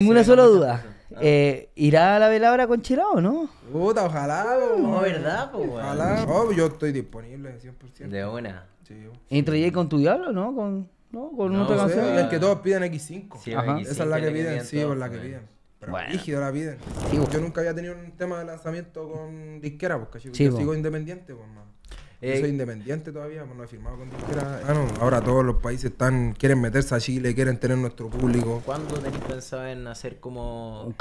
Ninguna sola duda. Eh, ¿Irá a la velabra con Chirao o no? Puta, ojalá, No, verdad, Ojalá. Pues yo estoy disponible 100%. De una. Sí, buena con tu diablo, no? Con, no, con No, otra canción. El que todos piden X5. Esa es la que piden, sí, es la que piden. Pero Bueno. rígido la piden. Yo nunca había tenido un tema de lanzamiento con disquera, porque yo sigo independiente, pues, yo soy independiente todavía, no he firmado con disquera. Ah, no, ahora todos los países están quieren meterse a Chile, quieren tener nuestro público. ¿Cuándo tenéis pensado en hacer como... Un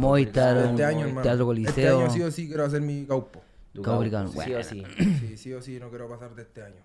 Moistar, este año, Teatro este Coliseo? Este año sí o sí quiero hacer mi caupo. Capulicano, Sí o sí. Sí, o sí, no quiero pasar de este año.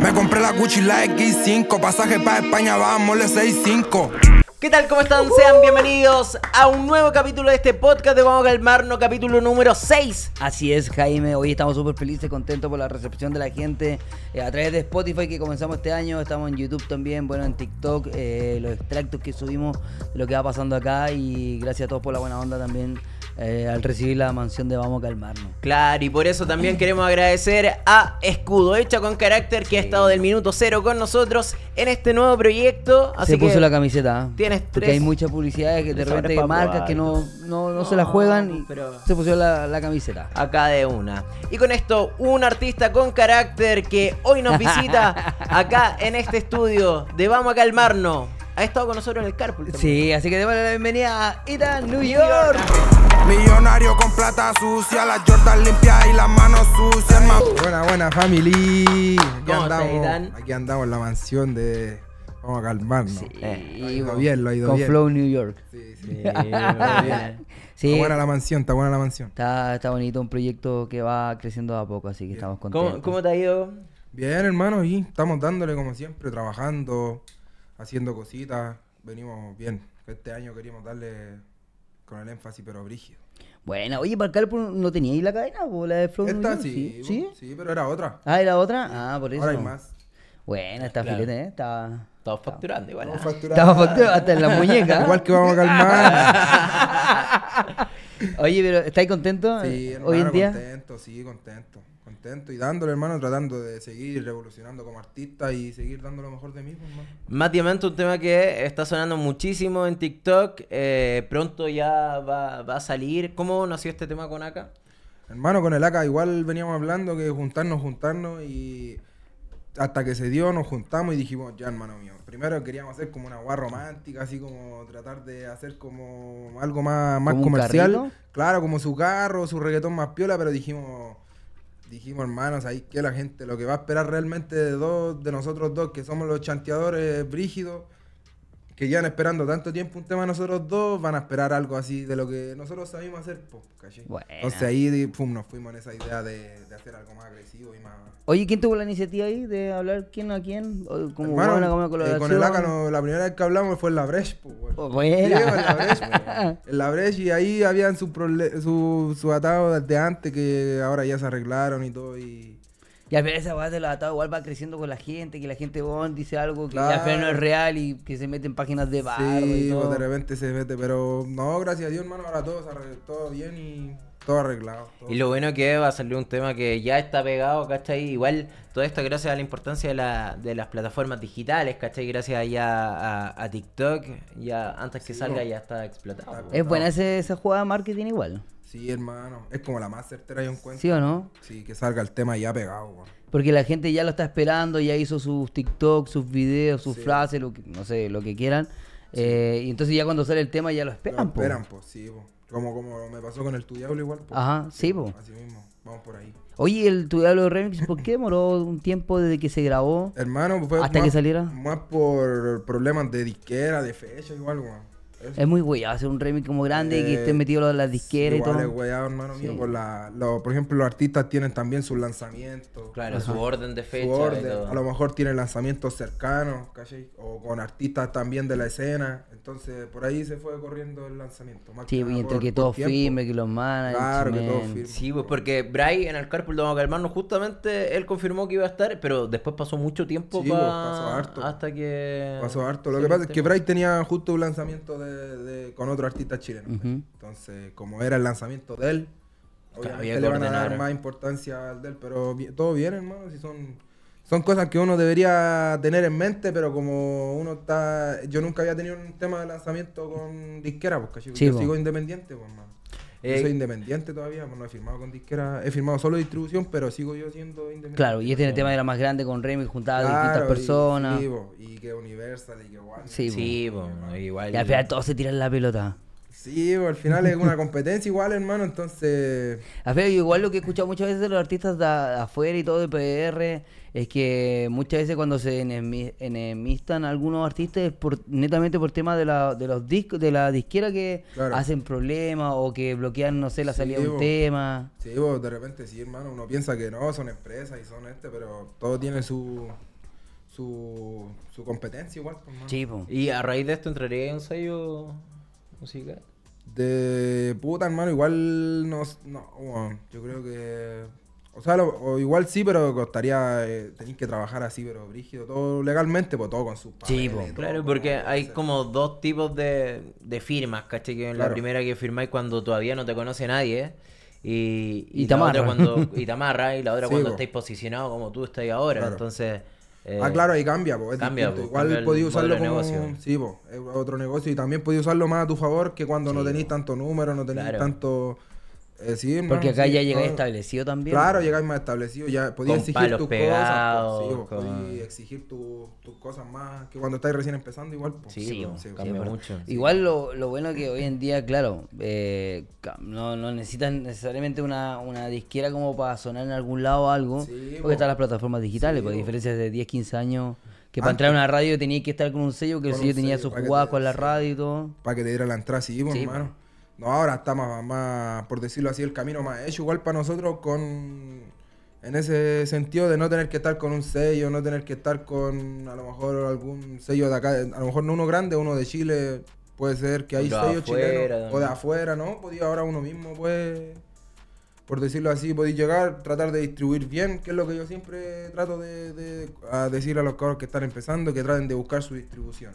Me compré la Gucci, X5, pasaje para España, vamos, le 6-5. ¿Qué tal? ¿Cómo están? Sean uh-huh. bienvenidos a un nuevo capítulo de este podcast de Vamos a Calmarnos, capítulo número 6. Así es, Jaime. Hoy estamos súper felices, contentos por la recepción de la gente eh, a través de Spotify que comenzamos este año. Estamos en YouTube también, bueno, en TikTok, eh, los extractos que subimos de lo que va pasando acá. Y gracias a todos por la buena onda también eh, al recibir la mansión de Vamos a Calmarnos. Claro, y por eso también queremos agradecer a Escudo, hecha con carácter, que ha estado del minuto cero con nosotros en este nuevo proyecto. se puso la camiseta. ¿ah? Tienes tres. Porque hay muchas publicidades que de repente marcas que no, no, se la juegan y pero... se puso la, la camiseta. Acá de una. Y con esto, un artista con carácter que hoy nos visita acá en este estudio de Vamos a Calmarnos ha estado con nosotros en el carpool. Sí, así que démosle la bienvenida a Ita New York. Millonario con plata sucia, las Jordan limpias y las manos sucias. Buena, buena, family. Aquí andamos, aquí andamos en la mansión de Vamos a calmarnos. Sí, bien, lo ha ido con Flow New York. Sí, sí. Está buena la mansión, está buena la mansión. Está, bonito, un proyecto que va creciendo a poco, así que estamos contentos. ¿Cómo, te ha ido? Bien, hermano, y estamos dándole como siempre, trabajando, haciendo cositas, venimos bien. Este año queríamos darle con el énfasis, pero brígido. Bueno, oye, para el no teníais la cadena, o la de Flow. Esta sí, sí, sí, pero era otra. Ah, era otra. Ah, por eso. Ahora hay más. Bueno, está filete, ¿eh? Estaba... facturando igual. Estaba facturando. facturando hasta en la muñeca. igual que vamos a calmar. oye, pero ¿estáis contentos sí, hoy en día? contento, sí, contento. Contento y dándole, hermano, tratando de seguir revolucionando como artista y seguir dando lo mejor de mí, pues, hermano. Más un tema que está sonando muchísimo en TikTok. Eh, pronto ya va, va, a salir. ¿Cómo nació este tema con Aka? Hermano, con el Aka igual veníamos hablando que juntarnos, juntarnos y hasta que se dio, nos juntamos y dijimos, ya hermano mío, primero queríamos hacer como una guá romántica, así como tratar de hacer como algo más, más comercial. Claro, como su carro, su reggaetón más piola, pero dijimos, dijimos, hermanos, ahí que la gente lo que va a esperar realmente de dos de nosotros dos, que somos los chanteadores brígidos, que llevan esperando tanto tiempo un tema nosotros dos, van a esperar algo así de lo que nosotros sabíamos hacer, pues, caché. Bueno. Entonces ahí pum, nos fuimos en esa idea de, hacer algo más agresivo y más. Oye, ¿quién tuvo la iniciativa ahí de hablar quién a quién? como eh, con el Ácano, la primera vez que hablamos fue en la Breche, pues, oh, bueno. Sí, en la en la y ahí habían su, su, su atado desde antes que ahora ya se arreglaron y todo, y y a esa weá de la atados igual va creciendo con la gente, que la gente dice algo que ya al no es real y que se mete en páginas de bar. y pues, todo. de repente se mete, pero no, gracias a Dios, hermano, ahora todo, todo bien y todo arreglado. Y lo bueno que va a salir un tema que ya está pegado, ¿cachai? Igual todo esto gracias a la importancia de, las plataformas digitales, ¿cachai? Gracias ya a, TikTok, ya antes que salga pues. ya está explotado. es buena esa jugada de marketing igual. Sí, hermano. Es como la más certera, yo encuentro. ¿Sí o no? Sí, que salga el tema ya pegado, bro. Porque la gente ya lo está esperando, ya hizo sus TikTok, sus videos, sus frases, lo que, no sé, lo que quieran. Eh, y entonces ya cuando sale el tema ya lo esperan, Lo esperan, pues, sí, po. Como, como me pasó con el Tu Diablo igual, po. Ajá, sí, pues. Así mismo, vamos por ahí. Oye, el Tu Diablo Remix, ¿por qué demoró un tiempo desde que se grabó? Hermano, fue Hasta que saliera. Más por problemas de disquera, de fecha igual, algo. Es, muy weyado hacer un remix como grande y que eh, estén metidos las disqueras y todo. Es weyado, hermano mío. Por, ejemplo, los artistas tienen también sus lanzamientos. Claro, su orden de fecha. A lo mejor tienen lanzamientos cercanos, ¿cachai? O con artistas también de la escena. Entonces, por ahí se fue corriendo el lanzamiento. sí, entre que todo firme, que los managers. Claro, Sí, pues porque Bray en el carpool de Calmarnos, justamente él confirmó que iba a estar, pero después pasó mucho tiempo pues, hasta que. Pasó harto. Lo que pasa es que Bray tenía justo un lanzamiento de con otro artista chileno. Pues. Entonces, como era el lanzamiento de él, obviamente le van a dar más importancia al de él, pero todo bien, hermano, si son... Son cosas que uno debería tener en mente, pero como uno está... Yo nunca había tenido un tema de lanzamiento con disquera, porque yo sigo independiente, pues, hermano yo soy eh, independiente todavía, no he firmado con disquera, he firmado solo distribución, pero sigo yo siendo independiente. Claro, y este es el tema de la más grande con Remy, juntado a distintas personas. Y, y, que Universal y que Sí, sí, igual. Y al final todos se tiran la pelota. Sí, al final es una competencia igual, hermano, entonces... A ver, igual lo que he escuchado muchas veces de los artistas de afuera y todo de PR es que muchas veces cuando se enemistan algunos artistas es netamente por tema de, la, de los discos, de la disquera que hacen problemas o que bloquean, no sé, la salida de un tema. Sí, de repente sí, hermano, uno piensa que no, son empresas y son este, pero todo tiene su... Su, competencia igual. Pues, sí, ¿Y a raíz de esto entraría en un sello Música? De puta, hermano, igual no. no yo creo que. O sea, igual sí, pero costaría. Eh, tenéis que trabajar así, pero brígido, todo legalmente, pues todo con sus Sí, claro, porque hay como dos tipos de, firmas, ¿cachai? Que la primera que firmáis cuando todavía no te conoce nadie, Y, y, y, la otra cuando, y te y la otra cuando estáis posicionados como tú estás ahora. Entonces eh, ah, claro, ahí cambia, po, cambia Igual podías usarlo como negocio. Sí, po, otro negocio. Y también podía usarlo más a tu favor que cuando no tenéis tanto número, no tenéis tanto eh, porque acá ya llegáis establecido también. Claro, llegáis más establecido. Ya podías exigir tus pegados, cosas. Pues, pues, podías exigir tus cosas más que cuando estáis recién empezando, igual. Pues, sí, mucho. Igual lo, lo bueno que hoy en día, claro, eh, no, no necesitan necesariamente una, una disquera como para sonar en algún lado algo. porque están las plataformas digitales, pues, por diferencias de 10, 15 años. Que para entrar a una radio tenías que estar con un sello, que el sello, tenía sus jugadas con la radio y todo. Para que te diera la entrada, sí, hermano. No, ahora está más, por decirlo así, el camino más hecho igual para nosotros con... En ese sentido de no tener que estar con un sello, no tener que estar con a lo mejor algún sello de acá, a lo mejor no uno grande, uno de Chile, puede ser que hay sellos chilenos o de afuera, ¿no? Podía pues, ahora uno mismo, pues por decirlo así, podéis llegar, tratar de distribuir bien, que es lo que yo siempre trato de, decir a los cabros que están empezando, que traten de buscar su distribución.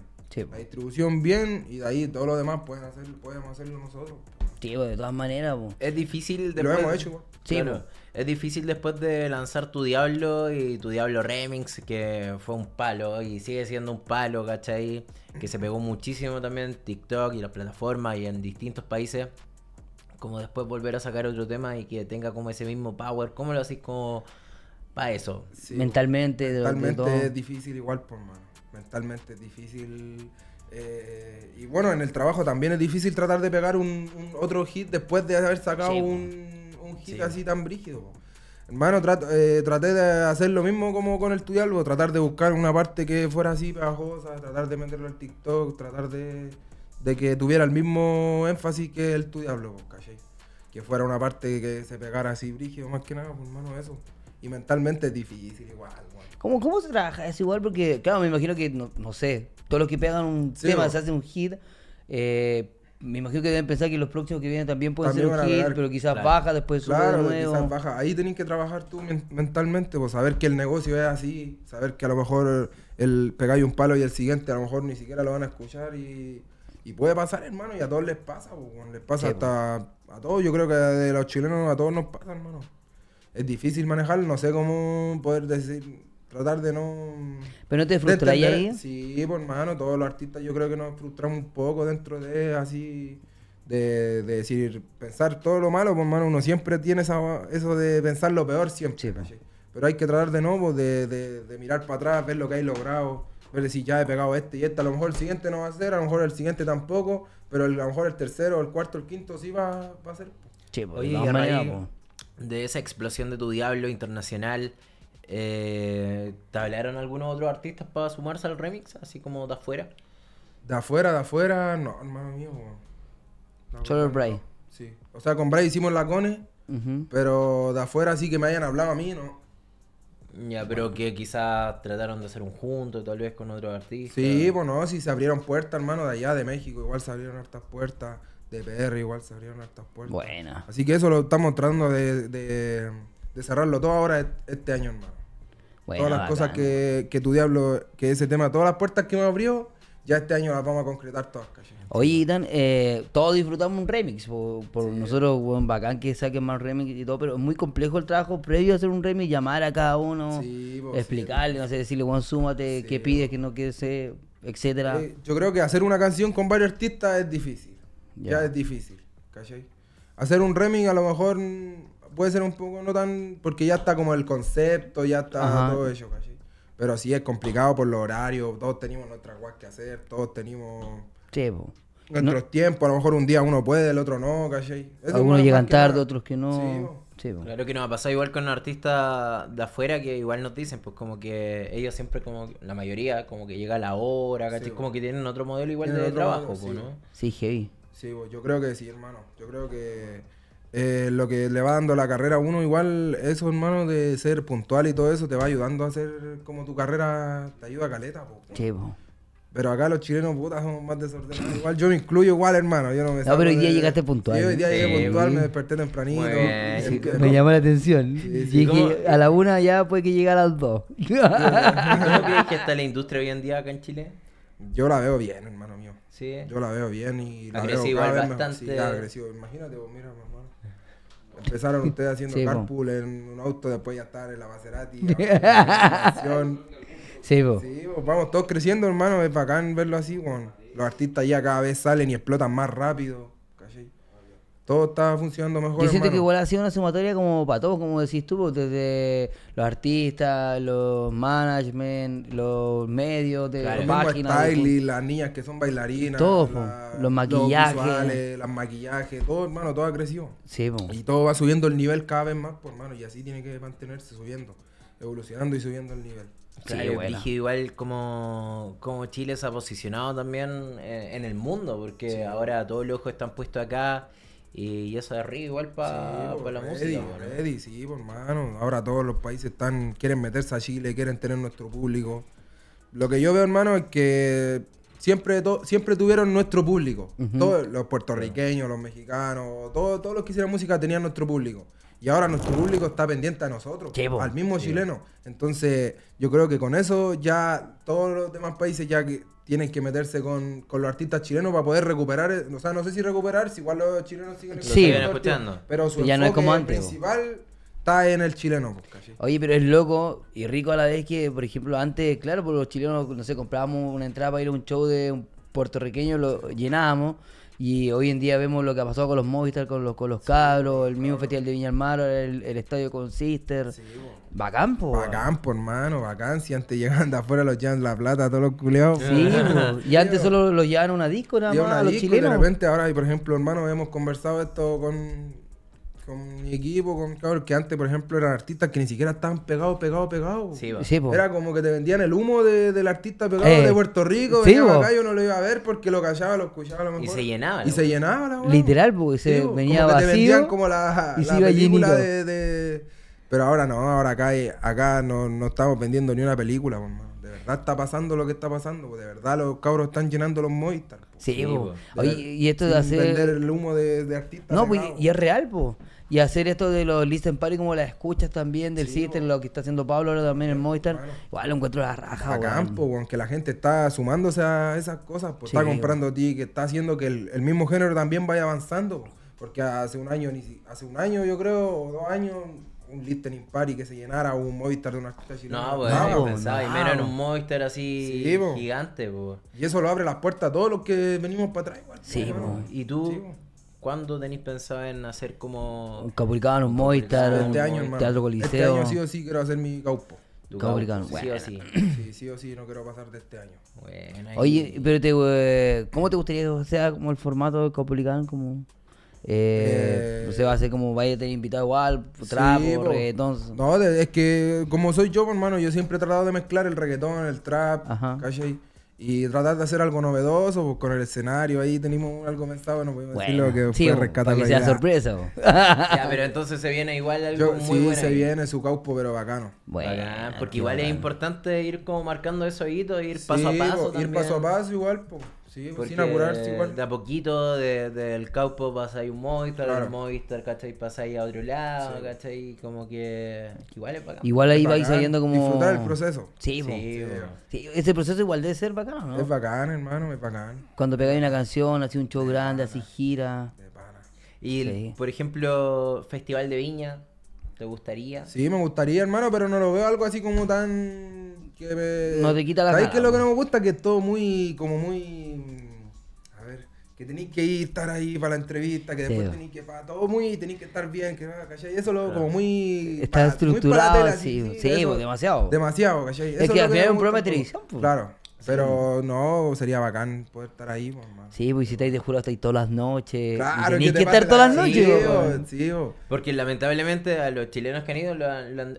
la distribución bien y de ahí todo lo demás podemos hacerlo nosotros. Sí, de todas maneras. Es difícil después... Lo hemos hecho, Sí, Es difícil después de lanzar tu Diablo y tu Diablo Remix, que fue un palo y sigue siendo un palo, ¿cachai? Que se pegó muchísimo también en TikTok y las plataformas y en distintos países como después volver a sacar otro tema y que tenga como ese mismo power. ¿Cómo lo haces como para eso? mentalmente, mentalmente es difícil igual, por pues, mano. Mentalmente es difícil. Eh, y bueno, en el trabajo también es difícil tratar de pegar un, otro hit después de haber sacado un, hit así tan brígido. Hermano, eh, traté de hacer lo mismo como con el tuyo, tratar de buscar una parte que fuera así pegajosa, tratar de meterlo al TikTok, tratar de de que tuviera el mismo énfasis que el tu diablo, Que fuera una parte que se pegara así brígido, más que nada, por pues, mano eso. Y mentalmente es difícil igual, igual. ¿Cómo, se trabaja? Es igual porque, claro, me imagino que, no, sé, todos los que pegan un tema, se hacen un hit, eh, me imagino que deben pensar que los próximos que vienen también pueden ser un hit, pero quizás baja, después nuevo. quizás baja. Ahí tenés que trabajar tú mentalmente, pues saber que el negocio es así, saber que a lo mejor el pegáis un palo y el siguiente a lo mejor ni siquiera lo van a escuchar y y puede pasar, hermano, y a todos les pasa, les pasa hasta a todos. Yo creo que de los chilenos a todos nos pasa, hermano. Es difícil manejar no sé cómo poder decir, tratar de no. Pero no te frustra ahí. Sí, pues, hermano, todos los artistas yo creo que nos frustramos un poco dentro de así. De, decir, pensar todo lo malo, pues, hermano, uno siempre tiene eso de pensar lo peor siempre. Pero hay que tratar de nuevo, pues, de, de mirar para atrás, ver lo que hay logrado pero si ya he pegado este y este, a lo mejor el siguiente no va a ser, a lo mejor el siguiente tampoco, pero a lo mejor el tercero, el cuarto, el quinto sí va, a ser. Sí, pues, Oye, pues. de esa explosión de tu diablo internacional, eh, ¿te hablaron algunos otros artistas para sumarse al remix? Así como de afuera. De afuera, de afuera, no, hermano mío. Solo el Bray. Sí. O sea, con Bray hicimos lacones, pero de afuera sí que me hayan hablado a mí, no. Ya, pero que quizás trataron de hacer un junto, tal vez con otros artistas. Sí, bueno... Pues si se abrieron puertas, hermano, de allá, de México, igual se abrieron hartas puertas. De PR igual se abrieron hartas puertas. Bueno. Así que eso lo estamos tratando de, de, cerrarlo todo ahora e-, este año, hermano. Bueno, todas las cosas que, que tu diablo, que ese tema, todas las puertas que me abrió, ya este año las vamos a concretar todas, ¿cachai? Oye, eh, todos disfrutamos un remix. Por, nosotros, bueno, bacán que saquen más remix y todo, pero es muy complejo el trabajo previo a hacer un remix, llamar a cada uno, explicarle, no sé, decirle, bueno, súmate, qué pides, qué no quieres hacer, etcétera. Eh, yo creo que hacer una canción con varios artistas es difícil. Ya, es difícil, ¿cachai? Hacer un remix a lo mejor puede ser un poco no tan. porque ya está como el concepto, ya está todo eso, ¿cachai? Pero sí es complicado por los horarios. Todos tenemos nuestras guas que hacer. Todos tenemos... Nuestros tiempos. A lo mejor un día uno puede, el otro no, ¿cachai? Algunos llegan tarde, otros que no. Sí, Claro que nos ha pasado igual con artistas de afuera que igual nos dicen, pues como que ellos siempre como, la mayoría como que llega a la hora, ¿cachai? como que tienen otro modelo igual de trabajo, sí. ¿no? Sí, heavy. Sí, yo creo que sí, hermano. Yo creo que eh, lo que le va dando la carrera a uno, igual eso, hermano, de ser puntual y todo eso, te va ayudando a hacer como tu carrera te ayuda a caleta. Po. Pero acá los chilenos, putas son más desordenados. Igual yo me incluyo igual, hermano. Yo no, pero hoy día llegaste puntual. Yo hoy día llegué puntual, me desperté tempranito. me llama llamó la atención. Y a la una ya puede que llegar a las dos. ¿Cómo crees que está la industria hoy en día acá en Chile? Yo la veo bien, hermano mío. Sí. Yo la veo bien y la veo cada sí, agresivo. Imagínate vos, mira, mamá. Empezaron ustedes haciendo carpool en un auto, después ya estar en la Maserati. sí, vos. sí vamos todos creciendo, hermano. Es bacán verlo así, bueno. Los artistas ya cada vez salen y explotan más rápido todo estaba funcionando mejor. Yo siento que igual ha sido una sumatoria como para todos, como decís tú, pues, desde los artistas, los management, los medios, de claro, las páginas. las niñas que son bailarinas. Todos, los maquillajes. Los maquillajes, todo, hermano, todo ha crecido. Sí, Y todo va subiendo el nivel cada vez más, por hermano, y así tiene que mantenerse subiendo, evolucionando y subiendo el nivel. claro, igual como, como, Chile se ha posicionado también eh, en, el mundo, porque ahora todos los ojos están puestos acá. Y eso de arriba igual para la música. sí, por mano. Ahora todos los países están, quieren meterse a Chile, quieren tener nuestro público. Lo que yo veo, hermano, es que siempre, siempre tuvieron nuestro público. los puertorriqueños, los mexicanos, todos los que hicieron música tenían nuestro público. Y ahora nuestro público está pendiente a nosotros, al mismo chileno. Entonces, yo creo que con eso ya todos los demás países ya que tienen que meterse con, con, los artistas chilenos para poder recuperar, o sea, no sé si recuperar, si igual los chilenos siguen sí, escuchando. Pero su ya no como antes, principal está en el chileno. Oye, pero es loco y rico a la vez que, por ejemplo, antes, claro, por pues los chilenos, no sé, comprábamos una entrada para ir a un show de un puertorriqueño, lo llenábamos. Y hoy en día vemos lo que ha pasado con los Movistar, con los, los cabros, el mismo festival de Viña del el, estadio con Sister. Sí, campo. Va hermano, vacancias antes llegaban de afuera los Jan La Plata, todos los culeados. Sí, Y antes solo los llevaban a una disco, nada más, a los chilenos. Y de repente ahora, por ejemplo, hermano, hemos conversado esto con con mi equipo, con cabros que antes, por ejemplo, eran artistas que ni siquiera estaban pegados, pegados, pegados. Era como que te vendían el humo de, del artista pegado eh. de Puerto Rico. Sí, acá, yo no lo iba a ver porque lo callaba, lo escuchaba a lo mejor. Y se llenaba. Y se llenaba la Literal, porque se venía como vacío. te vendían como la, película de, Pero ahora no, ahora acá, acá no, estamos vendiendo ni una película, de verdad está pasando lo que está pasando, de verdad los cabros están llenando los Movistar. Sí, y esto de hacer. vender el humo de, artistas. No, pues, y es real, pues y hacer esto de los listen party como las escuchas también del sí, lo que está haciendo Pablo ahora también en Movistar, igual lo encuentro la raja, a campo, la gente está sumándose a esas cosas, pues está comprando ti, que está haciendo que el, mismo género también vaya avanzando, porque hace un año, ni hace un año yo creo, o dos años, un listening party que se llenara un Movistar de una escucha, así No, pues, pensaba, y menos en un Movistar así gigante, Y eso lo abre las puertas a todos los que venimos para atrás igual. Sí, Y tú, ¿Cuándo tenéis pensado en hacer como. Un Movistar, un año, un Teatro Coliseo? Este año sí o sí quiero hacer mi caupo. Capulicano, Sí o sí. sí, sí o sí, no quiero pasar de este año. Bueno, Oye, pero te, eh, ¿cómo te gustaría que sea como el formato del Capulicano? Como... Eh, eh, no sé, va a hacer como vaya a tener invitado igual, trap sí, reggaetón. No, es que como soy yo, hermano, yo siempre he tratado de mezclar el reggaetón, el trap, Ajá y tratar de hacer algo novedoso pues, con el escenario. Ahí tenemos algo pensado, no podemos bueno, decirlo que sí, fue rescatarlo. Que sea ya. sorpresa. pero entonces se viene igual algo muy sí, se viene su caupo, pero bacano. Bueno, porque igual es importante ir como marcando esos hitos, ir paso a paso. Ir paso a paso igual, pues. Sí, pues sin apurarse igual. De a poquito del de, pasa ahí ahí un Movistar, el el Movistar, ¿cachai? ahí a otro lado, ¿cachai? Como que, igual es bacán. Igual ahí vais saliendo como... Disfrutar el proceso. Sí, sí, Ese proceso igual debe ser bacán, ¿no? Es bacán, hermano, es bacán. Cuando pegáis una canción, así un show grande, así gira. Y, por ejemplo, Festival de Viña, ¿te gustaría? Sí, me gustaría, hermano, pero no lo veo algo así como tan... Que No te quita la ¿Sabes qué es lo que no me gusta? Que es todo muy, como muy que tenéis que ir, estar ahí para la entrevista, que después tenéis que, para todo muy, tenéis que estar bien, que ¿cachai? Eso luego como muy... Está estructurado, sí, sí, pues, demasiado. Demasiado, ¿cachai? es que al final un problema de televisión, pues. Claro. Pero no, sería bacán poder estar ahí. Pues, sí, pues si estáis de jurado estáis todas las noches. Claro, tenéis que, estar todas las noches. Pues, sí, sí, pues. Porque lamentablemente a los chilenos que han ido, lo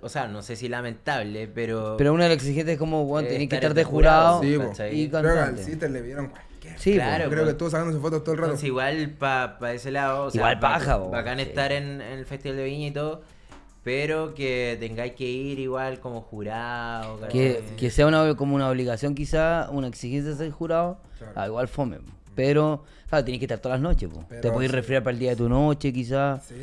o sea, no sé si lamentable, pero. Pero uno de los exigentes es como, bueno, eh, tenéis que estar de jurado, sí, y Pero al le vieron, Sí, pues, claro. creo que pues. todos estuvo sus fotos todo el rato. igual para ese lado. O sea, igual paja, Bacán estar en, el Festival de Viña y todo. Pero que tengáis que ir igual como jurado. Que, que, sea una, como una obligación, quizá, una exigencia de ser jurado. Ah, igual fome. Pero tienes que estar todas las noches, te puedes sí. resfriar para el día de tu noche, quizás. Sí,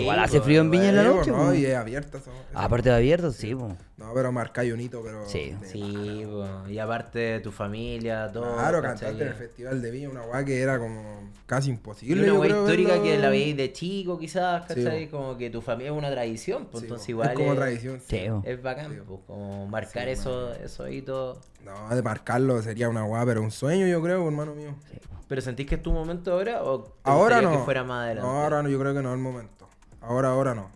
Igual hace frío en Viña en la noche. No, y es abierto ah, aparte de abierto, sí, No, pero marcáis un hito, pero. Sí, sí, Y aparte tu familia, todo. Claro, cantaste en el Festival de Viña, una weá que era como casi imposible. una weá histórica que la veis de chico, quizás, ¿cachai? como que tu familia es una tradición, pues, entonces igual. Es como tradición. Sí, es bacán, pues. Como marcar eso hitos. No, de marcarlo sería una weá, pero un sueño, yo creo, hermano mío. ¿Pero sentís que es tu momento ahora o que fuera más adelante? ahora no, yo creo que no es el momento. Ahora, ahora no.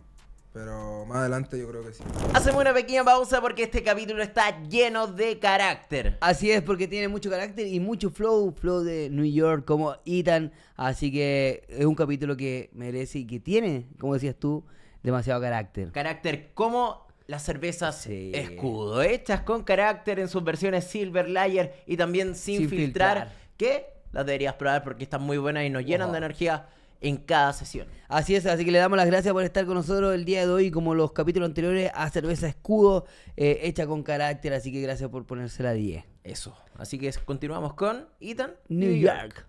Pero más adelante yo creo que sí. Hacemos una pequeña pausa porque este capítulo está lleno de carácter. Así es, porque tiene mucho carácter y mucho flow, flow de New York como Ethan. Así que es un capítulo que merece y que tiene, como decías tú, demasiado carácter. Carácter como las cervezas escudo, hechas con carácter en sus versiones Silver Layer y también sin, filtrar, filtrar, las deberías probar porque están muy buenas y nos llenan de energía en cada sesión. Así es, así que le damos las gracias por estar con nosotros el día de hoy, como los capítulos anteriores, a cerveza escudo, eh, hecha con carácter, así que gracias por ponérsela 10. Eso. Así que continuamos con Ethan New, York.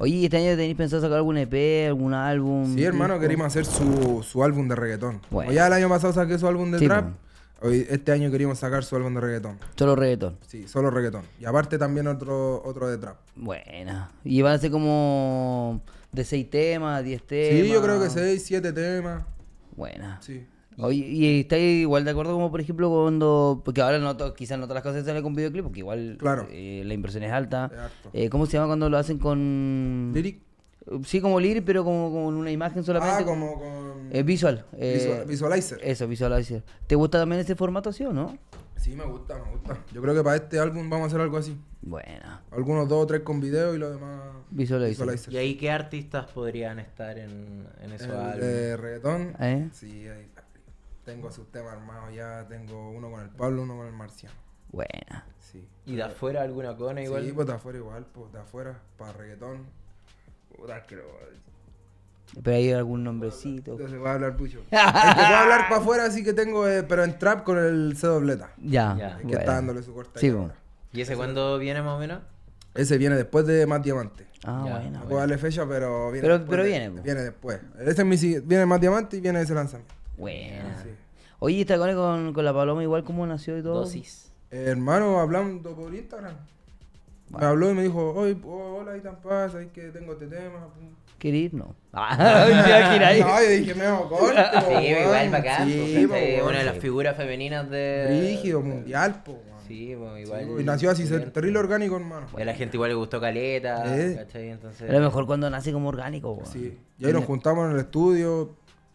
Oye, ¿este año tenéis pensado sacar algún EP, algún álbum? Sí, hermano, queríamos hacer su, álbum de reggaetón. O ya el año pasado saqué su álbum de trap. Hoy, este año queríamos sacar su álbum de reggaetón. Solo reggaetón. Sí, solo reggaetón. Y aparte también otro, otro de trap. Buena. Y van a ser como de seis temas, diez temas. Sí, yo creo que seis, siete temas. Buena. Sí. y estáis igual de acuerdo como por ejemplo cuando, porque ahora no quizás no todas las cosas salen con videoclip, porque igual claro. Eh, la impresión es alta. Eh, ¿Cómo se llama cuando lo hacen con... Lyric. Sí, como Lyric, pero como con una imagen solamente. Ah, como con. Eh, eh, visual, Visualizer. Eso, Visualizer. ¿Te gusta también este formato así o no? Sí, me gusta, me gusta. Yo creo que para este álbum vamos a hacer algo así. Bueno. Algunos dos o tres con video y los demás visualizer. ¿Y ahí qué artistas podrían estar en, en reggaetón. ¿Eh? Sí, ahí. Tengo sus temas armados ya. Tengo uno con el Pablo, uno con el Marciano. Buena. Sí. ¿Y de afuera alguna cosa? igual? Sí, pues de afuera igual, pues de afuera, para reggaetón pero hay algún nombrecito. Entonces va a hablar pucho. va a hablar para afuera, así que tengo, eh, pero en trap con el C dobleta. Ya. ya. Que está dándole su corta. Sí, bueno. ¿Y ese cuándo viene más o menos? Ese viene después de Más Diamante. Ah, bueno. No puedo darle fecha, pero viene. Pero, después viene. viene después. Ese es mi Viene Más Diamante y viene ese lanzamiento. Bueno. Sí. Oye, ¿te él con, con la paloma igual cómo nació y todo? Dosis. Eh, hermano, hablando por Instagram. Me habló y me dijo, hola oh, hola, tan Paz, ahí que tengo este tema. ¿Quieres No. no, yo dije, me hago corto. Sí, igual, bacán. Sí, una de las figuras femeninas de... Rígido, mundial, po, Sí, igual. y nació así, ser terrible orgánico, hermano. Pues a la gente igual le gustó Caleta, ¿Eh? ¿cachai? Entonces... mejor cuando nace como orgánico, po. Sí. Y ahí nos juntamos en el estudio,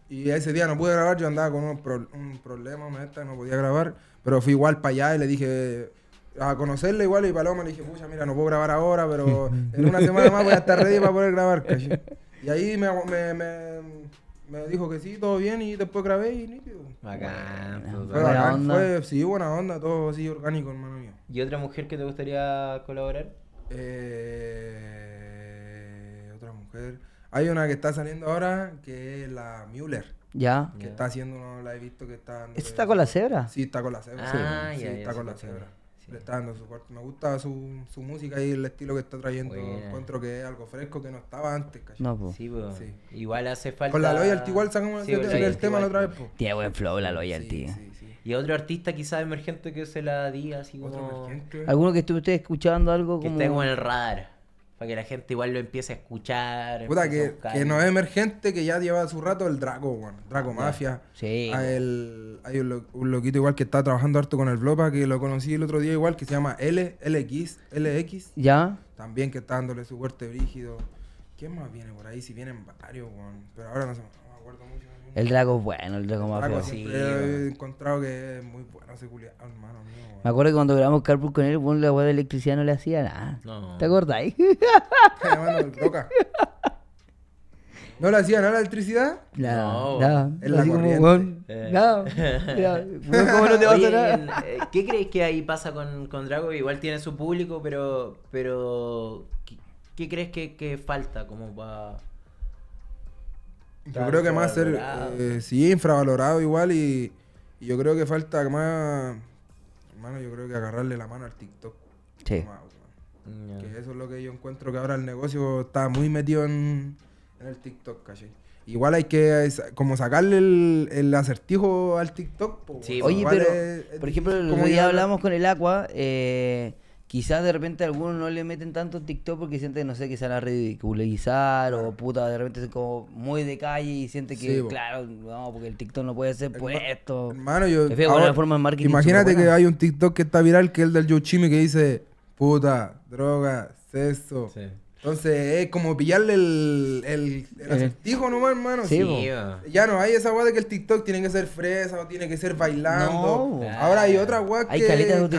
y ese día no pude grabar, yo andaba con un, problema, no podía grabar. Pero fui igual para allá y le dije, a conocerle igual y Paloma le dije, pucha, mira, no puedo grabar ahora, pero en una semana más voy a estar ready para poder grabar, Y ahí me, me, me, dijo que sí, todo bien, y después grabé y nítido. Bacán. Fue buena onda. sí, buena onda, todo así orgánico, hermano mío. ¿Y otra mujer que te gustaría colaborar? Eh, otra mujer. Hay una que está saliendo ahora, que es la Müller. Ya. Que está haciendo, la he visto que está... ¿Esta está con la cebra? Sí, está con la cebra. Ah, sí, ya, está con la cebra. Le dando su cuarto. Me gusta su, su música y el estilo que está trayendo. Encuentro que es algo fresco que no estaba antes, No, Sí, Igual hace falta. Con la Loyalty igual sacamos el, tema la otra vez, Tiene buen flow la Loyalty. Y otro artista quizás emergente que se la diga así ¿Otro emergente? ¿Alguno que estuve escuchando algo como...? Que tengo en el radar. Para que la gente igual lo empiece a escuchar. Puta, que, no es emergente, que ya lleva su rato el Draco, Draco Mafia. Sí. Ah, hay, un, loquito igual que está trabajando harto con el Blopa, que lo conocí el otro día igual, que se llama L, LX, LX. Ya. También que está dándole su fuerte brígido. ¿Quién más viene por ahí? Si vienen varios, bueno. Pero ahora no, se, me acuerdo mucho. El Drago es bueno, el Draco más feo. Sí, he encontrado que es muy bueno ese culiado, hermano mío. Me acuerdo que cuando grabamos Carpool con él, bueno, la weá de electricidad no le hacía nada. No. ¿Te acordáis? Eh, toca. ¿No le hacía nada la electricidad? No, no. Es la corriente. Como, eh. No, ¿Cómo no te va a nada? Eh, ¿Qué crees que ahí pasa con, con Draco? Igual tiene su público, pero... pero ¿Qué, crees que, que falta como para yo creo que más ser, eh, sí, infravalorado igual y, yo creo que falta más, hermano, yo creo que agarrarle la mano al TikTok. Sí. Que eso es lo que yo encuentro que ahora el negocio está muy metido en, el TikTok, caché. Igual hay que como sacarle el, acertijo al TikTok. sí, oye, pero por ejemplo, como ya día hablamos con el agua eh, Quizás de repente algunos no le meten tanto TikTok porque siente, no sé, que se van a ridiculizar o puta, de repente es como muy de calle y siente que, claro, no, porque el TikTok no puede ser eh, puesto. Hermano, yo. imagínate que hay un TikTok que está viral que es el del Yochimi que dice, puta, droga, sexo, entonces, es eh, como pillarle el, el, eh. acertijo nomás, hermano. Sí, Ya no hay esa weá de que el TikTok tiene que ser fresa o tiene que ser bailando. Ahora hay otra guada que. Hay caleta, que con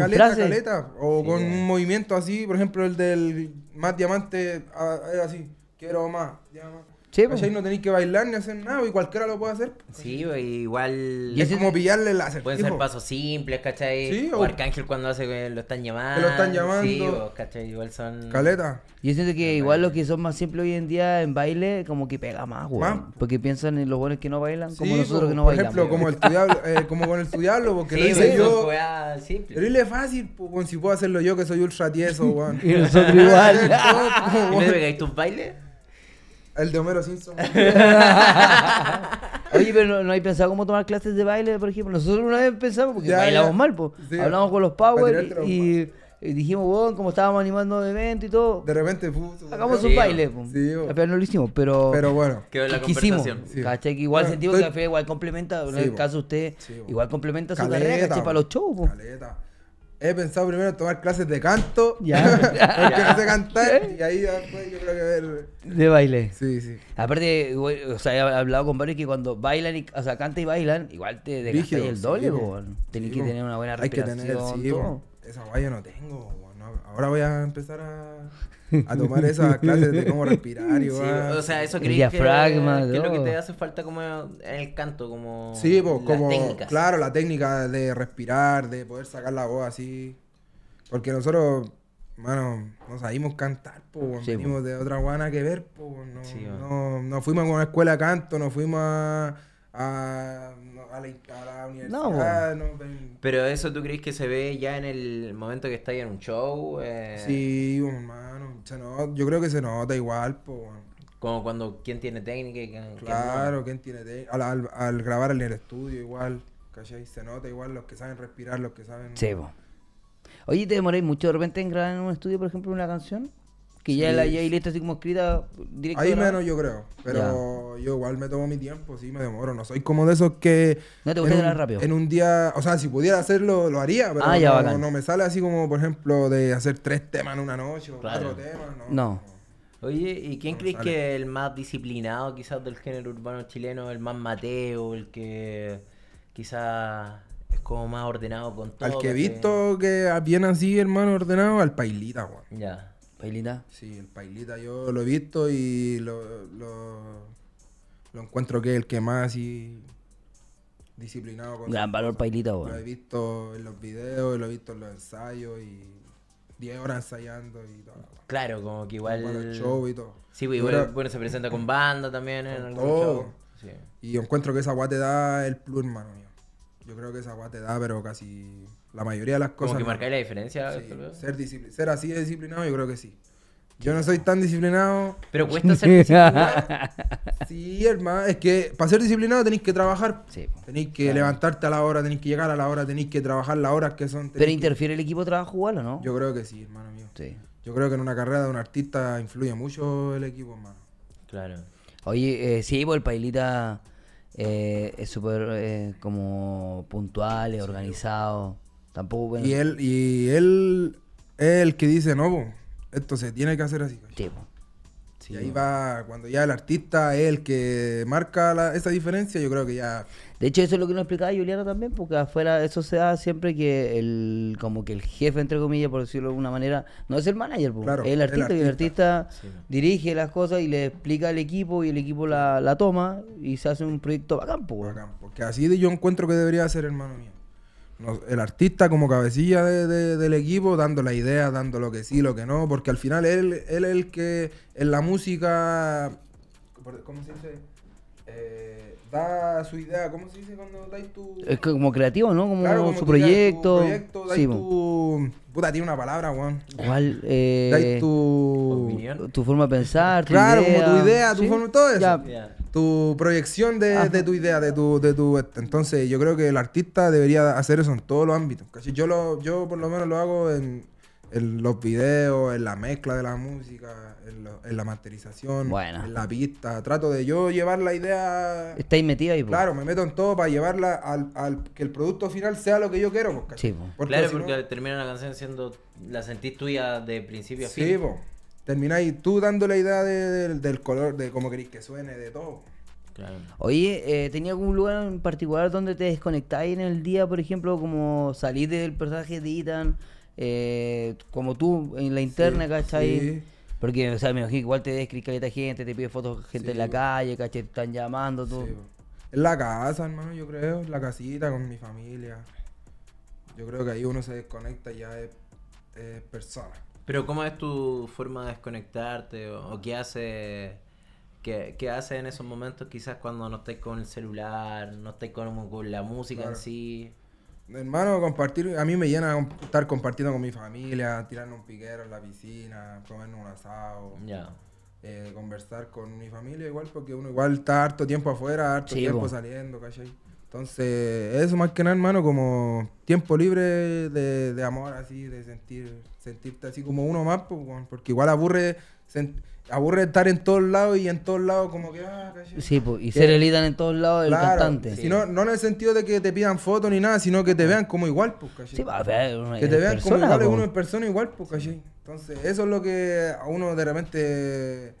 caleta, Caleta, o con un movimiento así, por ejemplo, el del más diamante, ah, así. Quiero más, diamante. Sí, pues. No tenéis que bailar ni hacer nada, pues, y cualquiera lo puede hacer. Sí, pues, igual. Y es como pillarle el láser. Pueden ser pasos simples, ¿cachai? Sí, o... o Arcángel cuando hace lo están llamando. lo están llamando. Sí, o pues, ¿cachai? Igual son. Caleta. Yo siento que igual los que son más simples hoy en día en baile, como que pega más, güey. Porque piensan en los buenos que no bailan, como nosotros que no bailamos. Por ejemplo, como, el eh, como con el estudiarlo porque lo hice yo. Pero es fácil, pues, si puedo hacerlo yo, que soy ultra tieso, güey. y nosotros igual. ¿Y pegáis tus bailes? El de Homero Simpson. Oye, pero no, hay pensado cómo tomar clases de baile, por ejemplo. Nosotros una vez pensamos, porque bailamos mal, pues. Hablamos con los Power y, dijimos, bueno, como estábamos animando evento y todo, De repente, pues. hagamos un baile, pues. Sí, Pero no lo hicimos, pero, pero bueno. Quedó en la quisimos. conversación. Que igual sentimos que la fe igual complementa, en el caso usted, igual complementa su carrera, Para los shows, pues he pensado primero en tomar clases de canto. porque no sé cantar. Y ahí después yo creo que ver. De baile. Sí, sí. Aparte, o sea, he hablado con varios que cuando bailan, y, o sea, cantan y bailan, igual te desgastas el doble, sí, Tenés que tener una buena respiración. Hay que tener, todo. Esa guay yo no tengo, ahora voy a empezar a, tomar esas clases de cómo respirar y O sea, eso creí que, ¿Qué es lo que te hace falta como en el canto, como Sí, pues, como claro, la técnica de respirar, de poder sacar la voz así. Porque nosotros, mano, no sabíamos cantar, pues, venimos de otra guana que ver, pues, no, fuimos a una escuela de canto, Nos fuimos a pero eso tú crees que se ve ya en el momento que está ahí en un show. Eh, sí, hermano. yo creo que se nota igual, Como cuando Quien tiene técnica Claro, quién, tiene Al, grabar en el estudio igual, ¿cachai? Se nota igual los que saben respirar, los que saben. Oye, ¿te demoréis mucho de repente en grabar en un estudio, por ejemplo, una canción? Que ya la ya lista así como escrita directo. Ahí menos yo creo. Pero yo igual me tomo mi tiempo, sí, me demoro. No soy como de esos que. No te gusta rápido. En un día. O sea, si pudiera hacerlo, lo haría, pero ah, no, me sale así como, por ejemplo, de hacer tres temas en una noche o cuatro temas. No. Oye, ¿y quién crees que es el más disciplinado quizás del género urbano chileno, el más mateo, el que quizás es como más ordenado con todo? Al que he visto que viene así, hermano, ordenado, al Pailita, weón. Ya. ¿Pailita? Sí, el Pailita yo lo he visto y lo, lo, encuentro que es el que más y disciplinado. Con Gran valor Pailita, güey. Lo he visto en los videos, lo he visto en los ensayos y 10 horas ensayando y todo. Claro, como que igual. Como el show y todo. Sí, pues, bueno, se presenta con banda también en algún show. Sí. Y encuentro que esa guate te da el plus, hermano mío. Yo creo que esa guate te da, pero casi la mayoría de las cosas. Como que marcáis la diferencia. Sí. Ser, ser así de disciplinado, yo creo que sí. Yo no soy tan disciplinado. Pero cuesta ser disciplinado. sí, hermano. Es que para ser disciplinado tenéis que trabajar. Sí, tenéis que levantarte a la hora, tenéis que llegar a la hora, tenéis que trabajar las horas que son. ¿Pero interfiere el equipo de trabajo igual o no? Yo creo que sí, hermano mío. Sí. Yo creo que en una carrera de un artista influye mucho el equipo, hermano. Claro. Oye, eh, sí, pues el Pailita eh, es súper eh, como puntual, organizado. Y él, y él es el que dice, no, esto se tiene que hacer así. Sí, y ahí va, cuando ya el artista es el que marca esa diferencia, yo creo que ya... De hecho, eso es lo que nos explicaba Juliana también, porque afuera eso se da siempre que el, como que el jefe, entre comillas, por decirlo de alguna manera, no es el manager, es el artista, el artista, y el artista dirige las cosas y le explica al equipo y el equipo la, toma y se hace un proyecto bacán, bacán, porque así yo encuentro que debería ser, hermano mío el artista como cabecilla de, del equipo, dando la idea, dando lo que sí, lo que no, porque al final él, él es el que en la música, ¿cómo se dice? Eh, su idea, ¿cómo se dice cuando dais tu...? Es eh, como creativo, ¿no? Como, su proyecto. tu proyecto, tu... Puta, tiene una palabra, Juan ¿Cuál? Eh, dais tu... Tu forma de pensar, tu Claro, idea. como tu idea, tu forma, todo eso. Tu proyección de, tu idea, de tu, de tu... Entonces, yo creo que el artista debería hacer eso en todos los ámbitos. casi Yo, lo, yo por lo menos lo hago en, en los videos, en la mezcla de la música en, la masterización, en la pista. Trato de yo llevar la idea. Estáis metida ahí, pues. Claro, me meto en todo para llevarla al, que el producto final sea lo que yo quiero, pues, Porque Claro, porque termina la canción siendo. La sentís tuya de principio a fin. Sí, Termináis tú dando la idea del color, de cómo queréis que suene, de todo. Claro. Oye, eh, ¿tenía algún lugar en particular donde te desconectáis en el día, por ejemplo, como salís del personaje de Ethan, eh, como tú en la interna, ¿cachai? Sí. Porque, o sea, me igual te des esta gente, te pide fotos gente en la calle, que te están llamando, todo. la casa, hermano, yo creo, la casita con mi familia. Yo creo que ahí uno se desconecta ya de, personas persona. Pero ¿cómo es tu forma de desconectarte o, qué hace ¿Qué haces en esos momentos quizás cuando no estés con el celular, no estés con, con la música en sí? Hermano, compartir, a mí me llena estar compartiendo con mi familia, tirarme un piquero en la piscina, comerme un asado. Eh, conversar con mi familia igual, porque uno igual está harto tiempo afuera, harto tiempo saliendo, ¿cachai? Entonces, eso más que nada, hermano, como tiempo libre de, de amor, así, de sentir, sentirte así como uno más, porque igual aburre aburre estar en todos lados y en todos lados como que... Ah, sí, pues, y ser elitan en todos lados del claro, cantante. Sino, no en el sentido de que te pidan fotos ni nada, sino que te vean como igual, pues, caché. Sí, pues, que te vean como igual, pues. uno en persona igual, pues, caché. Entonces, eso es lo que a uno de repente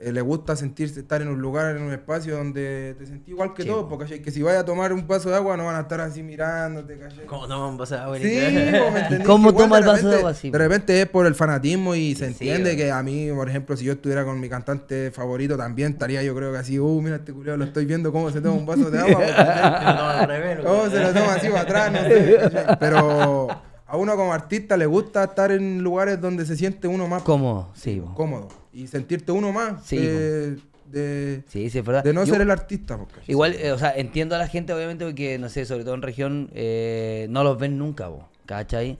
eh, le gusta sentirse estar en un lugar, en un espacio donde te sentís igual que todo todos, porque que si vayas a tomar un vaso de agua no van a estar así mirándote, ¿Cómo un vaso de agua? toma el vaso de agua así? De repente es por el fanatismo y se entiende que a mí, por ejemplo, si yo estuviera con mi cantante favorito también estaría yo creo que así, uh, mira este lo estoy viendo cómo se toma un vaso de agua. ¿Cómo se lo toma así para atrás? No sé, pero a uno como artista le gusta estar en lugares donde se siente uno más cómodo, sí, eh, cómodo y sentirte uno más de, de no ser el artista. igual, eh, o sea, entiendo a la gente obviamente porque, no sé, sobre todo en región, eh, no los ven nunca, vos, ¿cachai?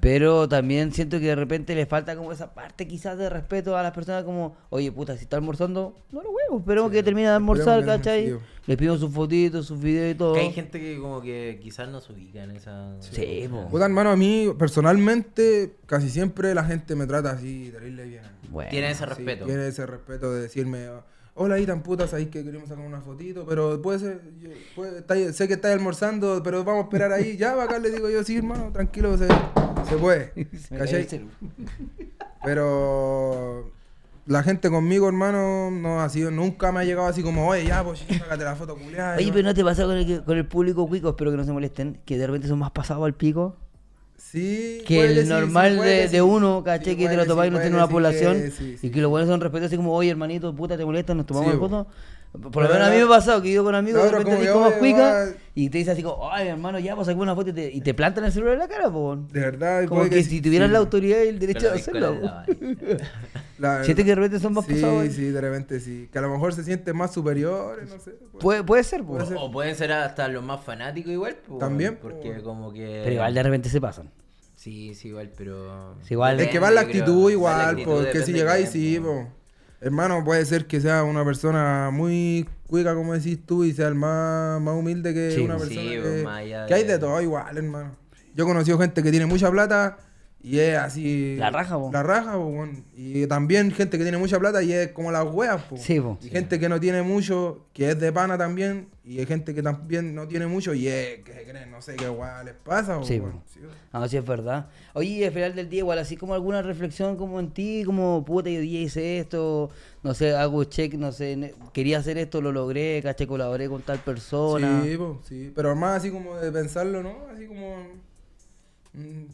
Pero también siento que de repente le falta como esa parte quizás de respeto a las personas como, oye puta, si está almorzando, no lo huevo, esperemos que termine de almorzar, ¿cachai? Les pido sus fotitos, sus videos y todo. hay gente que como que quizás no se ubica en esa... Sí, Puta hermano, a mí personalmente casi siempre la gente me trata así, terrible bien. tiene ese respeto. tiene ese respeto de decirme hola, ahí tan putas, ahí que queremos sacar una fotito, pero puede ser, sé que estáis almorzando, pero vamos a esperar ahí. Ya, acá le digo yo, sí, hermano, tranquilo, se, puede. ¿Cachai? Pero la gente conmigo, hermano, no ha sido, nunca me ha llegado así como, oye, ya, pues, sácate la foto culiada. Oye, pero no te pasa con el, con el público cuico, espero que no se molesten, que de repente son más pasados al pico que el normal de, uno, caché, que te lo topáis y no tiene una población. y que los buenos son respetuosos, así como, oye, hermanito, puta, te molesta, nos tomamos el foto. Por lo menos a mí me ha pasado que yo con amigos de repente te como cuica y te dice así como, ay hermano, ya pues saco una foto y te, y te, plantan el celular en la cara, po. De verdad, como que, si tuvieran la autoridad y el derecho de hacerlo. Siente que de repente son más sí, Sí, de repente sí. Que a lo mejor se sienten más superiores, no sé. Pues. Puede, puede, ser, po. O, pueden ser hasta los más fanáticos igual, pues. También. Porque como que. Pero igual de repente se pasan. Sí, sí, igual, pero. Es que va la actitud igual, porque si llegáis, sí, Hermano, puede ser que sea una persona muy cuica, como decís tú, y sea el más, más humilde que una persona. que, que hay de todo igual, hermano. Yo he conocido gente que tiene mucha plata y es así. La raja, po. La raja, Y también gente que tiene mucha plata y es como las weas, po. Sí, Y gente que no tiene mucho, que es de pana también. Y hay gente que también no tiene mucho y es que se creen, no sé qué guay les pasa, po, Sí, Ah, sí, es verdad. Oye, es final del día, igual, así como alguna reflexión como en ti, como puta, yo día hice esto, no sé, hago check, no sé, quería hacer esto, lo logré, caché, colaboré con tal persona. Sí, po, sí. Pero más así como de pensarlo, ¿no? Así como. Mm,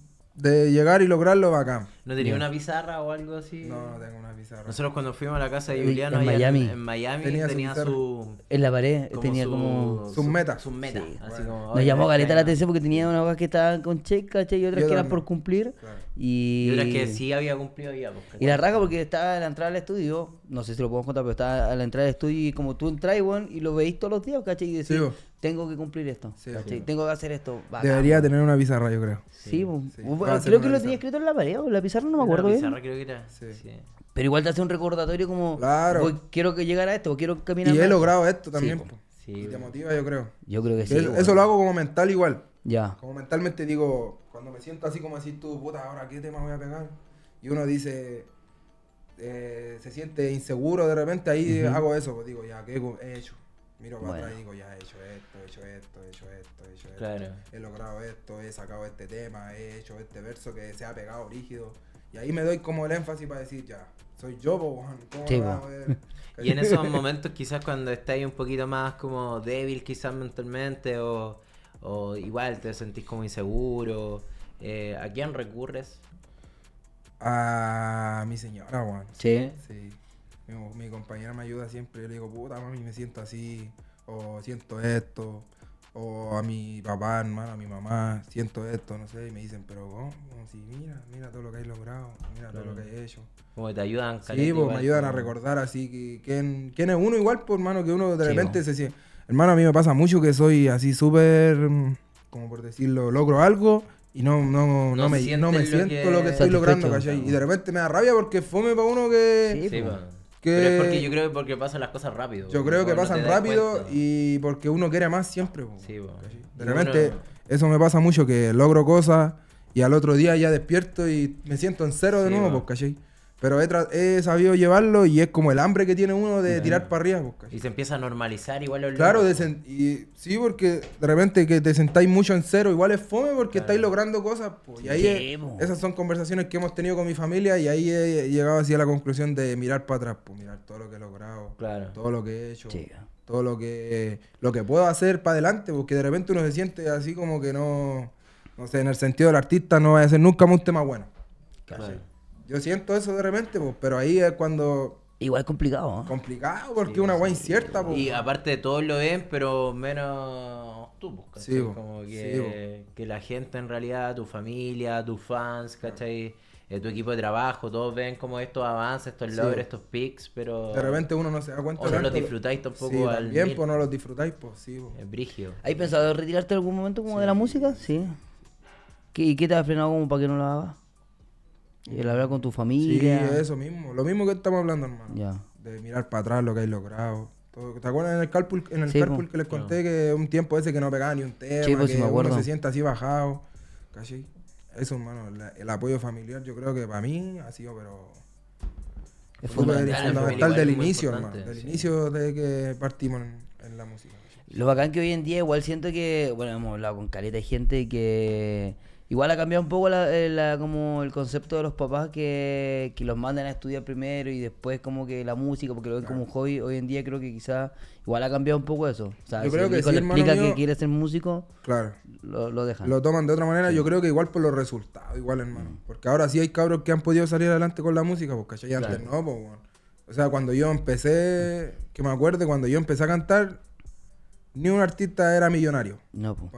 de llegar y lograrlo bacán. ¿No tenía una pizarra o algo así? No, no tengo una pizarra. Nosotros cuando fuimos a la casa de Juliano en, Miami. En, Miami tenía, su, En la pared tenía como... Sus metas. Sus metas. Nos llamó Galeta la atención porque tenía unas que estaban con checa, ¿caché? y otras que eran por cumplir. Y... y... que sí había cumplido ya. Pues, y la raja porque estaba en la entrada del estudio, no sé si lo podemos contar, pero estaba a la entrada del estudio y como tú entras, bueno, y lo veís todos los días, ¿caché? Y decís tengo que cumplir esto. Sí, Tengo que hacer esto. Debería tener una pizarra, yo creo. Sí, creo que lo tenía escrito en la pared, o la pizarra no me acuerdo la pizarra, creo que era. Sí, Pero igual te hace un recordatorio como, quiero que llegara a esto, quiero caminar. Y he logrado esto también. y te motiva, yo creo. Yo creo que sí. Eso, lo hago como mental igual. Ya. Como mentalmente digo, cuando me siento así como así, tú, puta, ahora qué tema voy a pegar. Y uno dice, eh, se siente inseguro de repente, ahí hago eso, pues, digo, ya, ¿qué he hecho? miro para atrás y digo, ya he hecho esto, he hecho esto, he hecho esto, he hecho esto. He logrado esto, he sacado este tema, he hecho este verso que se ha pegado rígido. Y ahí me doy como el énfasis para decir, ya, soy yo, Bobohan. Sí, y en esos momentos, quizás cuando estáis un poquito más como débil, quizás mentalmente, o, igual te sentís como inseguro, eh, ¿a quién recurres? A mi señora, Juan. Sí. Mi, compañera me ayuda siempre. Yo le digo, puta, mami, me siento así. O siento esto. O a mi papá, hermano, a mi mamá, siento esto, no sé. Y me dicen, pero vos si, mira, mira todo lo que has logrado. Mira todo lo que has hecho. Como te ayudan, Sí, pues me ayudan a recordar así que quién, quién es uno igual, por pues, hermano, que uno de repente pues. se siente. Hermano, a mí me pasa mucho que soy así súper, mm, como por decirlo, logro algo y no, no, no, me, no me siento lo que estoy logrando, ¿cachai? Y de repente me da rabia porque fome para uno que. Sí, sí, pues. Pero es porque yo creo que porque pasan las cosas rápido. Yo creo que pasan rápido y porque uno quiere más siempre. Sí, De repente, eso me pasa mucho, que logro cosas y al otro día ya despierto y me siento en cero de nuevo, pues, ¿cachai? Pero he, sabido llevarlo y es como el hambre que tiene uno de tirar para arriba. Pues, y se empieza a normalizar igual Claro, y, sí, porque de repente que te sentáis mucho en cero, igual es fome porque estáis logrando cosas. Pues, ahí pues. esas son conversaciones que hemos tenido con mi familia y ahí he llegado así a la conclusión de mirar para atrás, pues, mirar todo lo que he logrado, claro. todo lo que he hecho. Todo lo que, lo que puedo hacer para adelante, porque de repente uno se siente así como que no, no sé, en el sentido del artista no va a ser nunca un tema bueno. Claro. Yo siento eso de repente, pero ahí es cuando... Igual complicado, ¿eh? Complicado, porque es una sí, incierta, Y aparte todos lo ven, pero menos tú, Como que, la gente en realidad, tu familia, tus fans, ¿cachai? Eh, tu equipo de trabajo, todos ven como esto avanza estos logros, estos picks, pero... De repente uno no se da cuenta. O no los disfrutáis tampoco sí, al... tiempo no los disfrutáis, pues sí. Po. Es brígido. ¿Has pensado retirarte en algún momento como de la música? Sí. ¿Y ¿Qué, qué te ha frenado como para que no lo hagas? Y El hablar con tu familia. Sí, eso mismo. Lo mismo que estamos hablando, hermano. Ya. De mirar para atrás lo que hay logrado. ¿Te acuerdas en el carpool, en el que les conté que un tiempo ese que no pegaba ni un tema, sí, pues, que uno se sienta así bajado? ¿Cachai? Eso, hermano, el apoyo familiar yo creo que para mí ha sido, pero... Es fundamental, del inicio, hermano. Del inicio de que partimos en, la música. Lo bacán que hoy en día igual siento que, bueno, hemos hablado con caleta de gente que Igual ha cambiado un poco eh, como el concepto de los papás que, los mandan a estudiar primero y después como que la música, porque lo ven como un hobby. Hoy en día creo que quizás igual ha cambiado un poco eso. O sea, que le explica que quiere ser músico, claro, lo, lo, dejan. Lo toman de otra manera, yo creo que igual por los resultados, igual hermano. Mm. Porque ahora sí hay cabros que han podido salir adelante con la música, porque allá antes no, pues O sea, cuando yo empecé, que me acuerdo, cuando yo empecé a cantar, ni un artista era millonario. No, pues.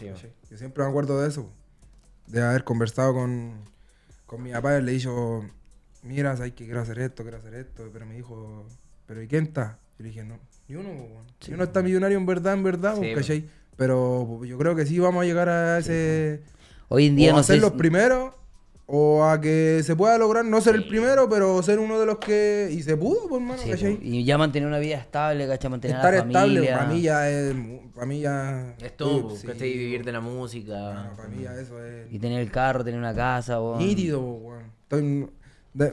yo siempre me acuerdo de eso. Pues de haber conversado con, con mi papá, le dijo, mira, hay que quiero hacer esto, quiero hacer esto, pero me dijo, pero ¿y quién está? Yo le dije, no, ni uno, si uno está millonario en verdad, en verdad, Pero yo creo que sí vamos a llegar a ese... Hoy en día no a ser los primeros o a que se pueda lograr no ser el primero, pero ser uno de los que. Y se pudo, pues mano, ¿cachai? Pues, y ya mantener una vida estable, ¿cachai? Mantener Estar la pues, familia. estable, para mí ya es. Para mí ya. Es todo, sí. Pues, Vivir de la música. para mí ya eso es. Y tener el carro, tener una casa, weón. Estoy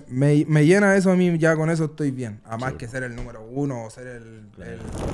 me, llena eso a mí, ya con eso estoy bien. A más que ser el número uno o ser el,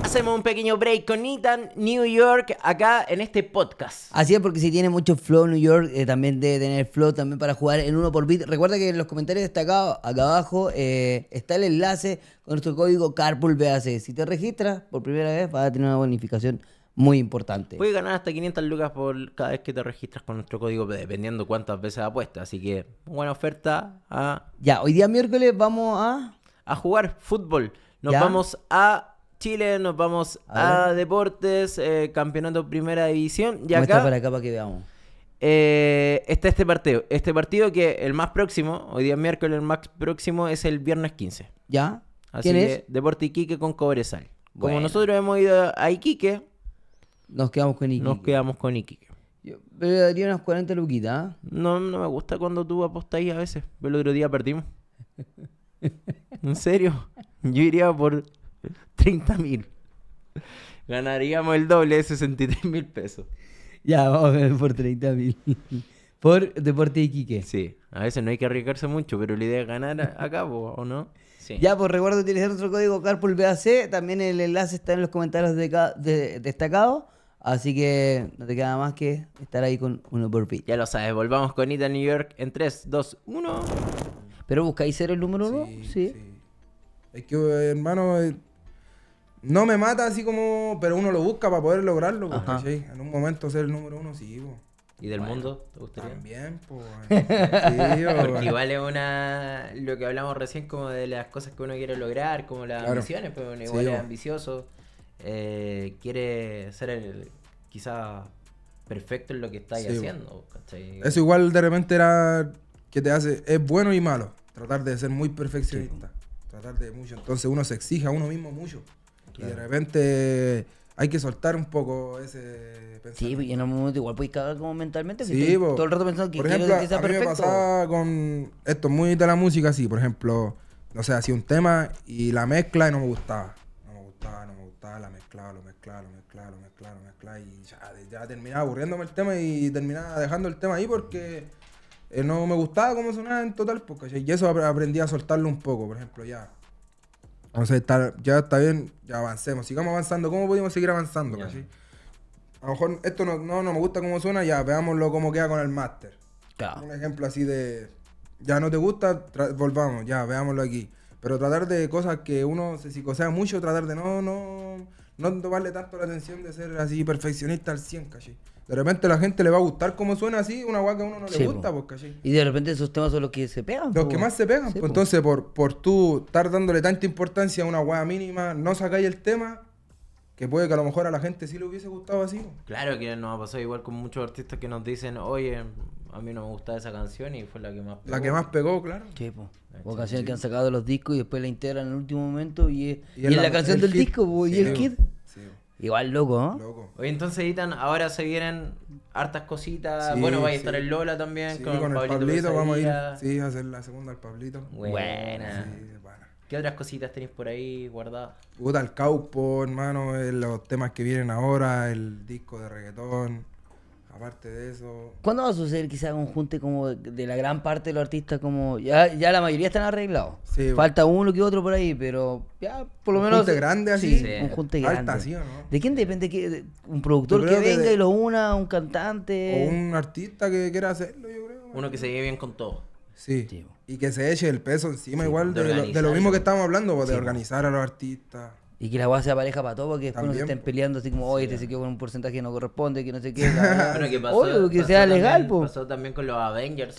Hacemos un pequeño break con Ethan, New York, acá en este podcast. Así es, porque si tiene mucho flow New York, eh, también debe tener flow también para jugar en uno por bit. Recuerda que en los comentarios destacados, acá abajo, eh, está el enlace con nuestro código CarpoolBAC. Si te registras por primera vez, vas a tener una bonificación muy importante. Puedes ganar hasta 500 lucas por cada vez que te registras con nuestro código, dependiendo cuántas veces apuestas. Así que, buena oferta. A... Ya, hoy día miércoles vamos a... A jugar fútbol. Nos vamos a Chile, nos vamos a, deportes, eh, campeonato primera división. Y acá, para acá para que veamos. Eh, está este partido. Este partido que el más próximo, hoy día miércoles, el más próximo es el viernes 15. ¿Ya? Así es? Deporte Iquique con Cobresal. Como nosotros hemos ido a Iquique, nos quedamos con Iquique. Nos quedamos con Iquique. Yo le daría unas 40 luquitas. ¿ah? No, no me gusta cuando tú ahí a veces. Pero el otro día perdimos. en serio. Yo iría por 30 mil. Ganaríamos el doble de 63 mil pesos. Ya, vamos a ver por 30 mil. por Deporte Iquique. Sí, a veces no hay que arriesgarse mucho, pero la idea es ganar acá, ¿o no? Ya, por pues recuerdo utilizar nuestro código CarpoolBAC, También el enlace está en los comentarios de, destacados Así que no te queda más que estar ahí con uno por Ya lo sabes, volvamos con Ita New York en 3, 2, 1. ¿Pero buscáis ser el número 1? Sí, Es que, hermano, eh, no me mata así como. Pero uno lo busca para poder lograrlo, sí, pues, En un momento ser el número 1, sí, pues. ¿Y del mundo? ¿Te gustaría? También, pues. pues Porque igual es una. Lo que hablamos recién, como de las cosas que uno quiere lograr, como las ambiciones, pero igual es ambicioso. Eh, quiere ser el quizá perfecto en lo que estáis haciendo. Eso igual de repente era que te hace, es bueno y malo, tratar de ser muy perfeccionista, tratar de mucho. Entonces uno se exige a uno mismo mucho. Y de repente hay que soltar un poco ese pensamiento. Sí, y en un momento igual puedes cagar como mentalmente, sí, todo el rato pensando que por quiero que sea me pasaba con esto muy de la música, sí, por ejemplo, no sé, hacía un tema y la mezcla y no me gustaba, no me gustaba, no me gustaba la mezcla, ya terminaba aburriéndome el tema y terminaba dejando el tema ahí porque eh, no me gustaba cómo sonaba en total, porque y eso aprendí a soltarlo un poco, por ejemplo, ya. O sea, está, ya está bien, ya avancemos, sigamos avanzando, ¿cómo podemos seguir avanzando? A lo mejor esto no, no, me gusta cómo suena, ya veámoslo cómo queda con el máster. Un ejemplo así de, ya no te gusta, volvamos, ya veámoslo aquí. Pero tratar de cosas que uno se psicosea mucho, tratar de no, no no vale tanto la atención de ser así perfeccionista al 100, caché. De repente a la gente le va a gustar como suena así, una guagua que a uno no le gusta, pues, caché. Y de repente esos temas son los que se pegan. Los que más se pegan, pues, entonces por, por tú estar dándole tanta importancia a una guagua mínima, no sacáis el tema, que puede que a lo mejor a la gente sí le hubiese gustado así. Claro que nos ha pasado igual con muchos artistas que nos dicen, oye, a mí no me gustaba esa canción y fue la que más pegó. La que más pegó, claro. Sí, po. canciones que han sacado los discos y después la integran en el último momento y es, y la, canción del disco, po, y el kid. Igual loco, ¿no? ¿eh? Loco. Oye, entonces, ahora se vienen hartas cositas. bueno, va a estar el Lola también. con, Pablito vamos a ir. Sí, a hacer la segunda al Pablito. Buena. Bueno. ¿Qué otras cositas tenéis por ahí guardadas? Puta, el Caupo, hermano, eh, los temas que vienen ahora, el disco de reggaetón. Aparte de eso. ¿Cuándo va a suceder quizá un junte como de la gran parte de los artistas? como Ya, ya la mayoría están arreglados. Falta uno que otro por ahí, pero ya por lo menos. Un junte grande así. un junte grande. ¿De quién depende? Que, ¿Un productor que venga y lo una? ¿Un cantante? O un artista que quiera hacerlo, yo creo. Uno que se lleve bien con todo. Sí. Y que se eche el peso encima igual de, de, lo, mismo que estamos hablando, pues, de organizar a los artistas. Y que la weá sea pareja para todo, porque después no se estén peleando así como, oye, te este se quedó con un porcentaje que no corresponde, que no sé qué. bueno, que pasó, sea legal, po. Pasó también con los Avengers,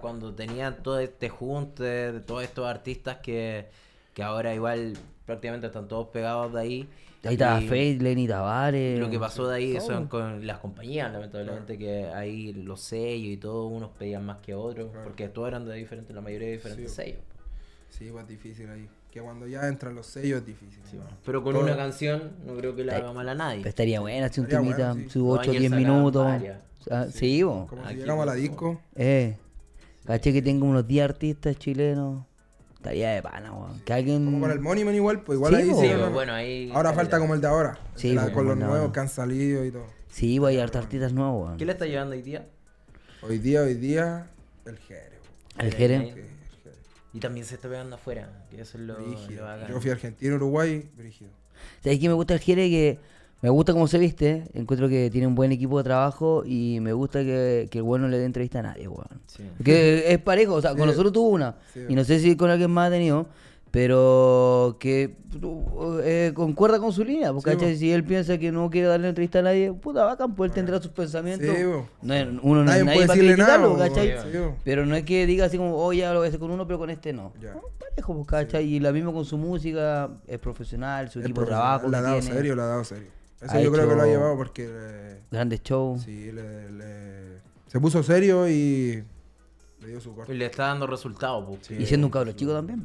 cuando, tenían todo este junte de todos estos artistas que, que ahora igual prácticamente están todos pegados de ahí. Ahí estaba Faith, Lenny Tavares. Lo que pasó de ahí son con las compañías, lamentablemente, que ahí los sellos y todos unos pedían más que otros, porque todos eran de diferentes, la mayoría de diferentes sellos. Sí, más difícil ahí. Que cuando ya entran los sellos es difícil. Pero con una canción no creo que la haga mal a nadie. estaría buena, si un timita subo 8 o 10 minutos. Ah, sí, vos. Como si llegamos a la disco. Eh. Caché que tengo unos 10 artistas chilenos. Estaría de pana, weón. Que alguien. Como con el Monument igual, pues igual ahí sí. Bueno, ahí. Ahora falta como el de ahora. con los nuevos que han salido y todo. Sí, voy a artistas nuevos, weón. ¿Qué le está llevando hoy día? Hoy día, hoy día, el Jere. ¿El Jere? Y también se está pegando afuera, que eso es lo, Yo fui a Argentina, Uruguay, brígido. O sea, me gusta el Jere que me gusta cómo se viste, encuentro que tiene un buen equipo de trabajo y me gusta que, el bueno no le dé entrevista a nadie, weón. Que es parejo, o sea, con nosotros tuvo una. y no sé si con alguien más ha tenido, pero que eh, concuerda con su línea, porque pues. si él piensa que no quiere darle entrevista a nadie, puta vaca, pues él ah. tendrá sus pensamientos. Sí, pues. no, uno no nadie, nadie puede para criticarlo, nada, pues, ¿cachai? pero no es que diga así como, oye, oh, lo voy con uno, pero con este no. Ya. parejo, Y lo mismo con su música, es profesional, su equipo de trabajo. La ha dado serio, la ha dado serio. Eso yo creo que lo ha llevado porque... grande grandes shows. Sí, le, se puso serio y y le está dando resultados, y siendo un cabro chico también,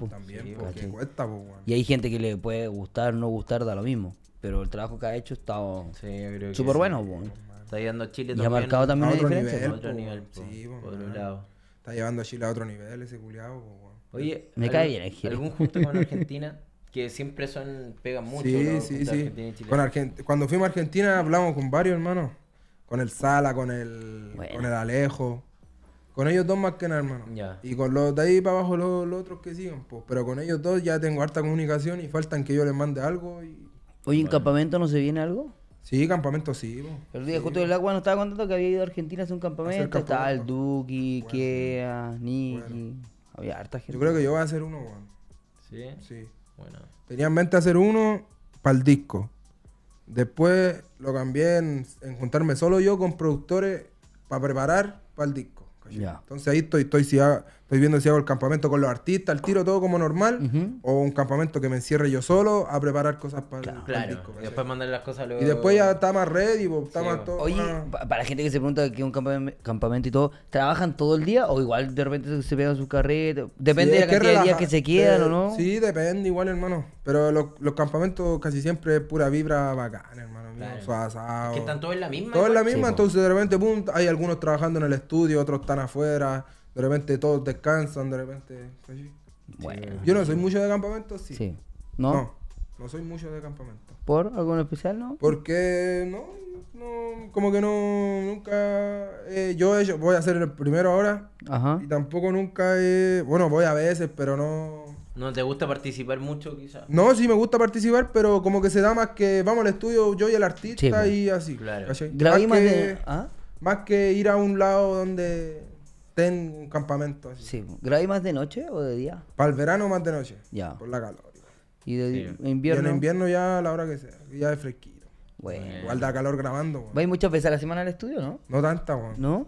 Y hay gente que le puede gustar, no gustar, da lo mismo. Pero el trabajo que ha hecho está súper bueno, Está llevando a Chile también. ha marcado también a otro diferencia. otro nivel, lado. Está llevando a Chile a otro nivel ese culiado, Oye, me cae bien el ¿Algún justo con Argentina? que siempre son pegan mucho. Sí, sí, sí. Cuando fuimos a Argentina hablamos con varios hermanos. Con el Sala, con el, con el Alejo. Con ellos dos más que nada, hermano. Y con los de ahí para abajo, los, otros que siguen, pues. Pero con ellos dos ya tengo harta comunicación y faltan que yo les mande algo. Y... Oye, ¿en campamento no se viene algo? Sí, campamento sí. El día justo agua no estaba contando que había ido a Argentina a hacer un campamento. Estaba el Duki, bueno, Kea, Había harta gente. Yo creo que yo voy a hacer uno, weón. ¿Sí? Sí. Bueno. Tenía en mente hacer uno para el disco. Después lo cambié en, en juntarme solo yo con productores para preparar para el disco. Entonces ahí estoy, estoy si Estoy viendo si hago el campamento con los artistas, el tiro todo como normal, o un campamento que me encierre yo solo a preparar cosas para claro, Y después mandar las cosas luego. Y después ya está más ready, está más todo. Oye, para la gente que se pregunta que un campamento y todo, ¿trabajan todo el día o igual de repente se pegan sus carrera Depende de la cantidad de días que se quedan, ¿o no? Sí, depende, igual, hermano. Pero los, campamentos casi siempre es pura vibra bacana, hermano. Mío, Es que están todos en la misma. Todos en la misma, entonces de repente, hay algunos trabajando en el estudio, otros están afuera. De repente todos descansan, de repente. Bueno. Yo no soy mucho de campamento, sí. ¿No? No, soy mucho de campamento. ¿Por algo especial, no? Porque no, no como que no, nunca. Eh, yo he voy a hacer el primero ahora. Ajá. Y tampoco nunca he. Bueno, voy a veces, pero no. ¿No te gusta participar mucho, quizás? No, sí me gusta participar, pero como que se da más que vamos al estudio yo y el artista pues. y así. Claro. Más, que, ¿ah? más que ir a un lado donde en un campamento Sí. ¿Grabas más de noche o de día? Para el verano más de noche. Ya. Por la calor. ¿Y de invierno? en invierno ya a la hora que sea. Ya es fresquito. Bueno. Igual da calor grabando, ¿Vais muchas veces a la semana al estudio, no? No tanta, güey ¿No?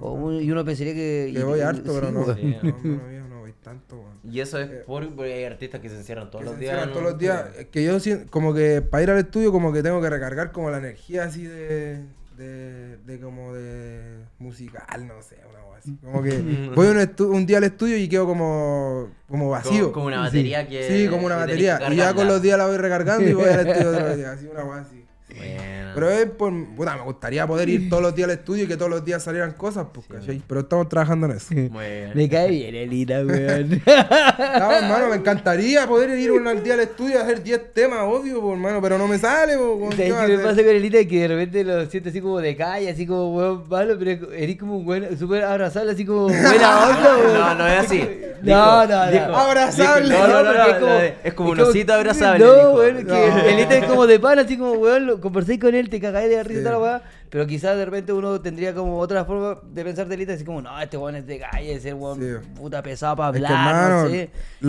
Oh, y uno pensaría que... Que voy harto, pero no. no, no, no voy tanto, güey Y eso es eh, porque hay artistas que se encierran todos que los se días. todos los días. Que yo como que para ir al estudio como que tengo que recargar como la energía así de de, de como de musical, no sé, una cosa así. Como que mm. voy un, un, día al estudio y quedo como, como vacío. Como, una batería que. Sí, como una batería. Y ya con los días la voy recargando y voy al estudio otro día, así, una cosa así. Bueno. Pero es por. Puta, me gustaría poder ir todos los días al estudio y que todos los días salieran cosas, pues, Pero estamos trabajando en eso. Me cae bien, Elita, weón. no, hermano, me encantaría poder ir un día al estudio a hacer 10 temas, obvio, pues, hermano, pero no me sale, lo pues, que me pasa con Elita? Que de repente lo siento así como de calle, así como, weón, malo, pero eres como un buen, super abrazable, así como buena onda, No, no es así no, no, no. abrazable. es como, es un osito abrazable. No, weón, que es como de pan, así como, weón, conversé con él, te cagáis de risa toda la weá pero quizás de repente uno tendría como otra forma de pensar delita, así como, no, este weón es de calle, ese weón sí. puta pesado para hablar, no sé. Y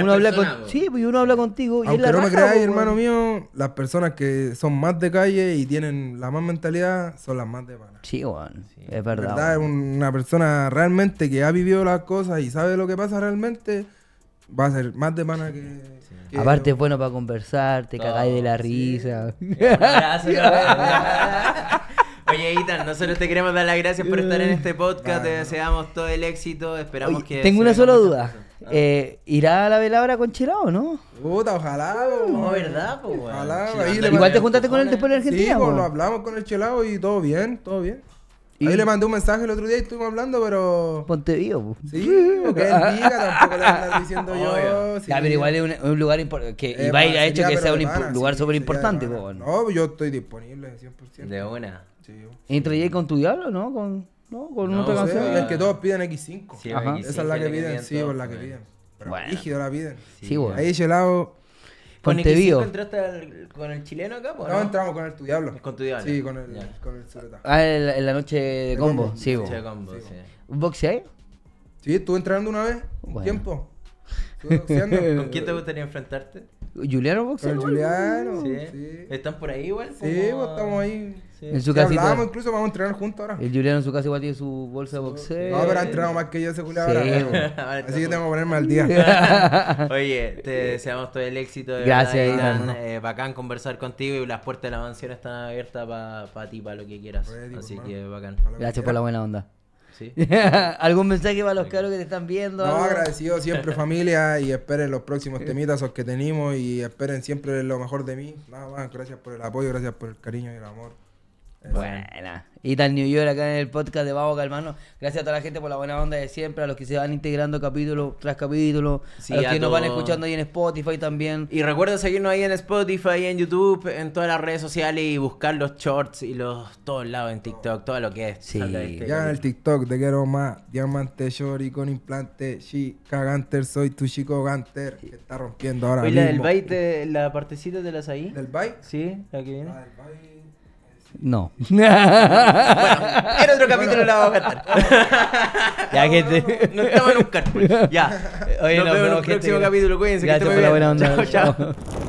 uno habla con... Sí, pues uno habla contigo. Y es la no me creáis, pues, hermano mío, las personas que son más de calle y tienen la más mentalidad son las más de pana. Sí, weón. Es verdad. verdad es una persona realmente que ha vivido las cosas y sabe lo que pasa realmente, va a ser más de pana que Aparte es bueno para conversar, te cagáis de la risa. Gracias. Oye, Itan, nosotros te queremos dar las gracias por estar en este podcast. Te deseamos todo el éxito. Esperamos que. Tengo una sola duda. Eh, ¿Irá a la velada con Chelao, no? Puta, ojalá. No, ¿verdad? Igual te juntaste con él después en Argentina. Sí, pues, lo hablamos con el Chelao y todo bien, todo bien. Y... Ahí le mandé un mensaje el otro día y estuvimos hablando, pero. Ponte vivo, Sí, porque él diga, tampoco le está diciendo yo. ya, pero igual es un, lugar importante. Que eh, Ibai ha hecho que sea un lugar súper importante, pues. No, yo estoy disponible 100%. De buena. Sí, Entre con tu diablo, no? Con, no, con no, otra canción. que todos piden X5. Sí, Esa es la que piden, sí, por la que pues. piden. Pero bueno. rígido la piden. Sí, bueno. Ahí lado te entraste con el chileno acá? No, entramos con el tu diablo. Con tu diablo. Sí, con el, con el Ah, en la, noche de combo. Sí, noche combo, sí. estuve entrenando una vez, un tiempo. ¿Con quién te gustaría enfrentarte? Juliano Boxeo. Juliano, sí. ¿Están por ahí igual? Sí, pues, estamos ahí. En su casita. Hablamos, incluso vamos a entrenar juntos ahora. El Juliano en su casa igual tiene su bolsa de boxeo. No, pero ha entrenado más que yo ese Juliano ahora. Así que tengo que ponerme al día. Oye, te deseamos todo el éxito. Gracias, Iván. Eh, bacán conversar contigo y las puertas de la mansión están abiertas para ti, para lo que quieras. Pues, Así que bacán. Gracias por la buena onda. ¿Algún mensaje para los caros que te están viendo? No, agradecido siempre familia y esperen los próximos temitas que tenemos y esperen siempre lo mejor de mí. Nada gracias por el apoyo, gracias por el cariño y el amor. Buena y tal New York acá en el podcast de Babo Calmano. Gracias a toda la gente por la buena onda de siempre, a los que se van integrando capítulo tras capítulo, a los que nos van escuchando ahí en Spotify también. Y recuerden seguirnos ahí en Spotify, en YouTube, en todas las redes sociales y buscar los shorts y los todos lados en TikTok, todo lo que es. Sí. Este ya en el TikTok te quiero más, diamante short con implante, chica ganter, soy tu chico ganter, que está rompiendo ahora. Oye, mismo. la del bait la partecita de las ahí. ¿Del bait? Sí, la que viene. Ah, del no. bueno, en otro capítulo bueno. la vamos a cantar. ya, gente. No, no, estamos en un Ya. Oye, nos, vemos en el próximo capítulo. Cuídense. Gracias que por la buena onda. chao. chao.